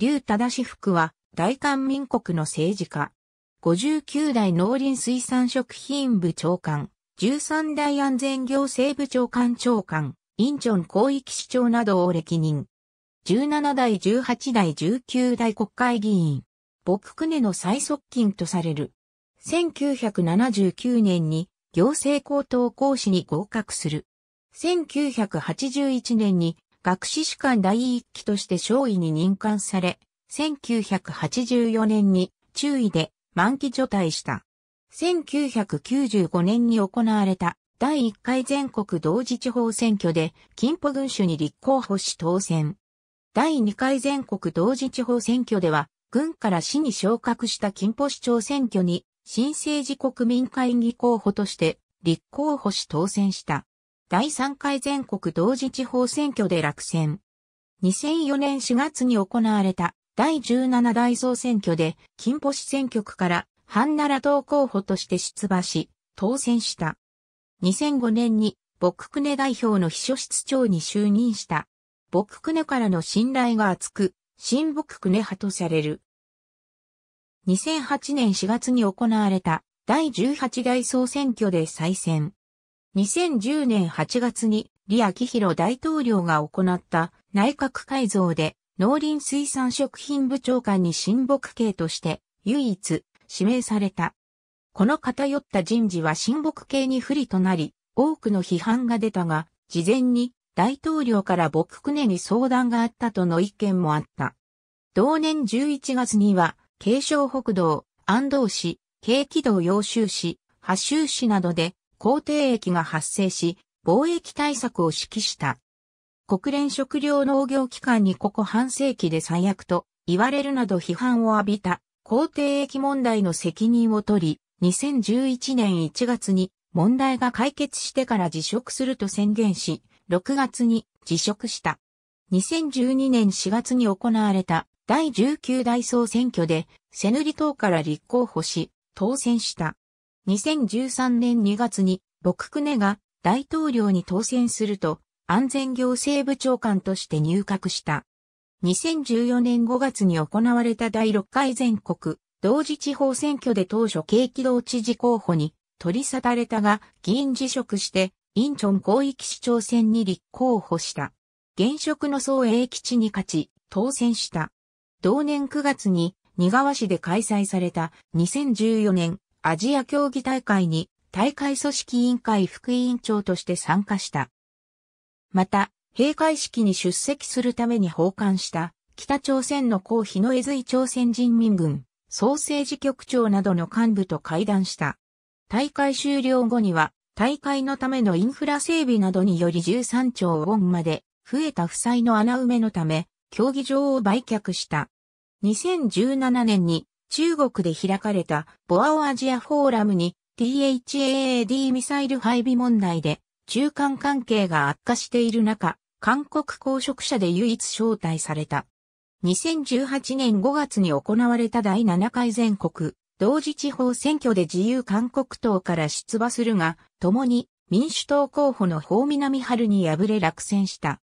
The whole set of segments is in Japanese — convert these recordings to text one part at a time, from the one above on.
劉正福は大韓民国の政治家。59代農林水産食品部長官、13代安全行政部長官長官、インチョン広域市長などを歴任。17代18代19代国会議員、僕クの最側近とされる。1979年に行政高等講師に合格する。1981年に学士士官第一期として少尉に任官され、1984年に中尉で満期除隊した。1995年に行われた第1回全国同時地方選挙で金浦軍主に立候補し当選。第2回全国同時地方選挙では、軍から市に昇格した金浦市長選挙に、新生児国民会議候補として立候補し当選した。第3回全国同時地方選挙で落選。2004年4月に行われた第17大総選挙で、金星選挙区から、半奈良党候補として出馬し、当選した。2005年に、僕久根代表の秘書室長に就任した。僕久根からの信頼が厚く、新僕久根派とされる。2008年4月に行われた第18代総選挙で再選。2010年8月に李明弘大統領が行った内閣改造で農林水産食品部長官に親睦系として唯一指名された。この偏った人事は親睦系に不利となり、多くの批判が出たが、事前に大統領から僕クネに相談があったとの意見もあった。同年11月には、京祥北道、安藤市、京畿道揚州市、波州市などで公定益が発生し、貿易対策を指揮した。国連食糧農業機関にここ半世紀で最悪と言われるなど批判を浴びた公定益問題の責任を取り、2011年1月に問題が解決してから辞職すると宣言し、6月に辞職した。2012年4月に行われた第19代総選挙で、セヌリ党から立候補し、当選した。2013年2月に、僕クネが大統領に当選すると、安全行政部長官として入閣した。2014年5月に行われた第6回全国同時地方選挙で当初軽気道知事候補に取り沙汰れたが議員辞職してインチョン広域市長選に立候補した。現職の総英吉に勝ち当選した。同年9月に二川市で開催された2014年アジア競技大会に大会組織委員会副委員長として参加した。また、閉会式に出席するために訪韓した北朝鮮の公費の江井、朝鮮人民軍総政治局長などの幹部と会談した。大会終了後には大会のためのインフラ整備などにより13兆ウォンまで増えた負債の穴埋めのため競技場を売却した。2017年に中国で開かれたボアオアジアフォーラムに THAAD ミサイル配備問題で中間関係が悪化している中、韓国公職者で唯一招待された。2018年5月に行われた第7回全国同時地方選挙で自由韓国党から出馬するが、共に民主党候補の法南春に敗れ落選した。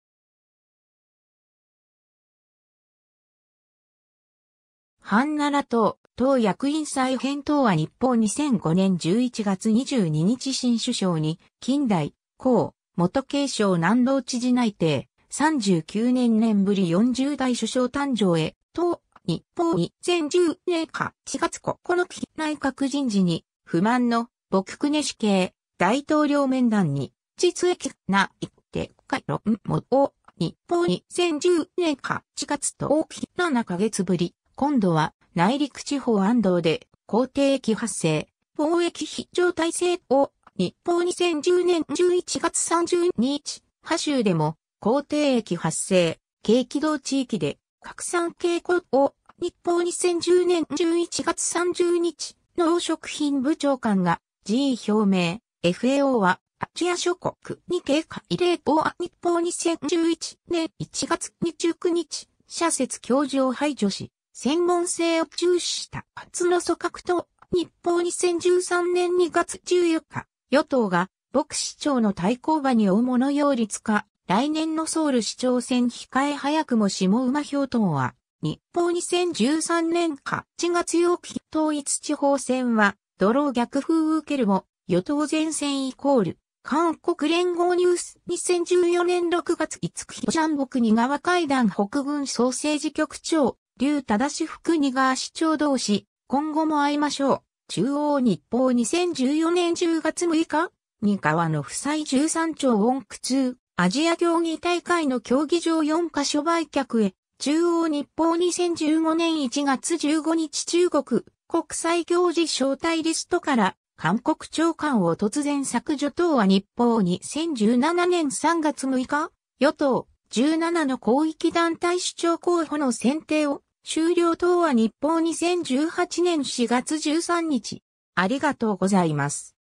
半奈良党、党役員再編党は日本2005年11月22日新首相に、近代、公、元慶省南道知事内定、39年年ぶり40代首相誕生へ、党、日本2010年か4月9日内閣人事に、不満の、僕クネ死刑、大統領面談に、実益な一定会論も、日本2010年か4月と大きな7ヶ月ぶり、今度は内陸地方安藤で皇帝駅発生、貿易非常態制を日報2010年11月3 0日、波州でも皇帝駅発生、軽軌道地域で拡散傾向を日報2010年11月30日、農食品部長官が辞意表明、FAO はアジア諸国に警戒令を日報2011年1月29日、社説教授を排除し、専門性を重視した初の組閣と、日報2013年2月14日、与党が、牧市長の対抗馬に追う物擁立か、来年のソウル市長選控え早くも下馬票等は、日報2013年8月8日統一地方選は、ドロー逆風受けるも、与党前線イコール、韓国連合ニュース2014年6月5日ジャンボ国側会談北軍総政治局長、竜忠福にが市長同士、今後も会いましょう。中央日報2014年10月6日二川の夫妻13兆ウォンク通、アジア競技大会の競技場4カ所売却へ、中央日報2015年1月15日中国国際行事招待リストから韓国長官を突然削除等は日報2017年3月6日、与党17の広域団体主張候補の選定を終了等は日報2018年4月13日。ありがとうございます。